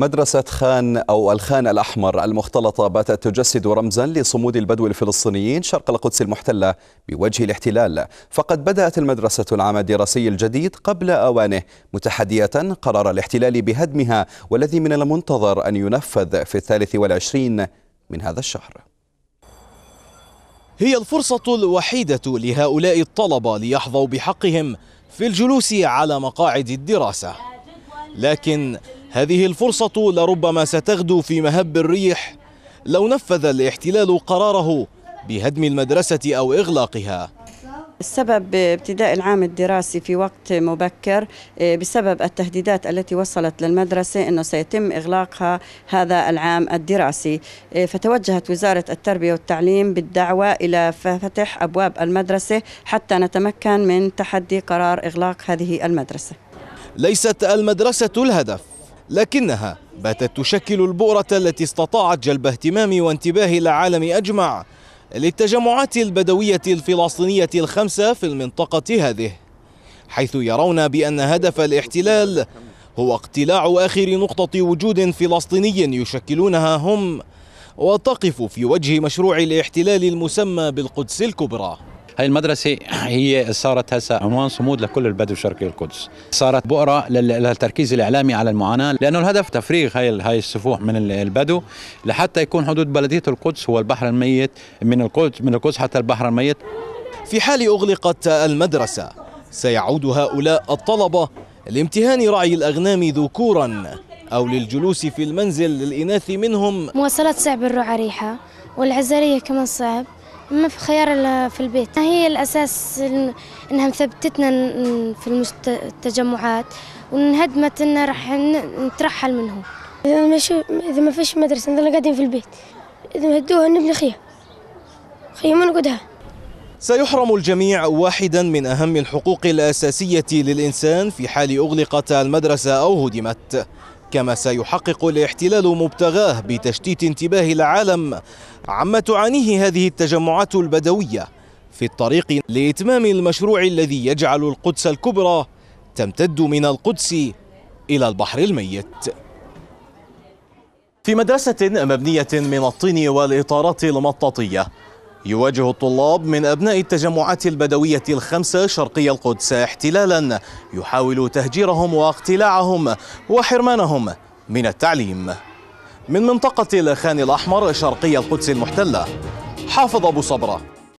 مدرسة خان أو الخان الأحمر المختلطة باتت تجسد رمزا لصمود البدو الفلسطينيين شرق القدس المحتلة بوجه الاحتلال فقد بدأت المدرسة العام الدراسي الجديد قبل أوانه متحدية قرار الاحتلال بهدمها والذي من المنتظر أن ينفذ في الثالث والعشرين من هذا الشهر هي الفرصة الوحيدة لهؤلاء الطلبة ليحظوا بحقهم في الجلوس على مقاعد الدراسة لكن هذه الفرصة لربما ستغدو في مهب الريح لو نفذ الاحتلال قراره بهدم المدرسة أو إغلاقها السبب ابتداء العام الدراسي في وقت مبكر آه، بسبب التهديدات التي وصلت للمدرسة أنه سيتم إغلاقها هذا العام الدراسي آه، فتوجهت وزارة التربية والتعليم بالدعوة إلى فتح أبواب المدرسة حتى نتمكن من تحدي قرار إغلاق هذه المدرسة ليست المدرسة الهدف لكنها باتت تشكل البؤرة التي استطاعت جلب اهتمام وانتباه العالم أجمع للتجمعات البدوية الفلسطينية الخمسة في المنطقة هذه حيث يرون بأن هدف الاحتلال هو اقتلاع آخر نقطة وجود فلسطيني يشكلونها هم وتقف في وجه مشروع الاحتلال المسمى بالقدس الكبرى هاي المدرسة هي صارت هسا عنوان صمود لكل البدو الشرقي القدس صارت بؤرة للتركيز الإعلامي على المعاناة لأنه الهدف تفريغ هاي هاي السفوح من البدو لحتى يكون حدود بلدية القدس هو البحر الميت من القدس من القدس حتى البحر الميت في حال أغلقت المدرسة سيعود هؤلاء الطلبة لامتهان رعي الأغنام ذكورا أو للجلوس في المنزل للإناث منهم مواصلات صعب الرعى ريحة والعزارية كمان صعب ما في خيار إلا في البيت هي الأساس إنها مثبتتنا في التجمعات وانهدمت إن راح نترحل منهم إذا ما, شو... إذا ما فيش مدرسة نظل قاعدين في البيت إذا ما هدوها نبني خيام خيام نقعدها سيحرم الجميع واحدا من أهم الحقوق الأساسية للإنسان في حال أغلقت المدرسة أو هدمت كما سيحقق الاحتلال مبتغاه بتشتيت انتباه العالم عما تعانيه هذه التجمعات البدوية في الطريق لإتمام المشروع الذي يجعل القدس الكبرى تمتد من القدس إلى البحر الميت في مدرسة مبنية من الطين والإطارات المطاطية يواجه الطلاب من أبناء التجمعات البدوية الخمسة شرقي القدس احتلالا يحاول تهجيرهم واقتلاعهم وحرمانهم من التعليم من منطقة الخان الأحمر شرقي القدس المحتلة حافظ أبو صبرة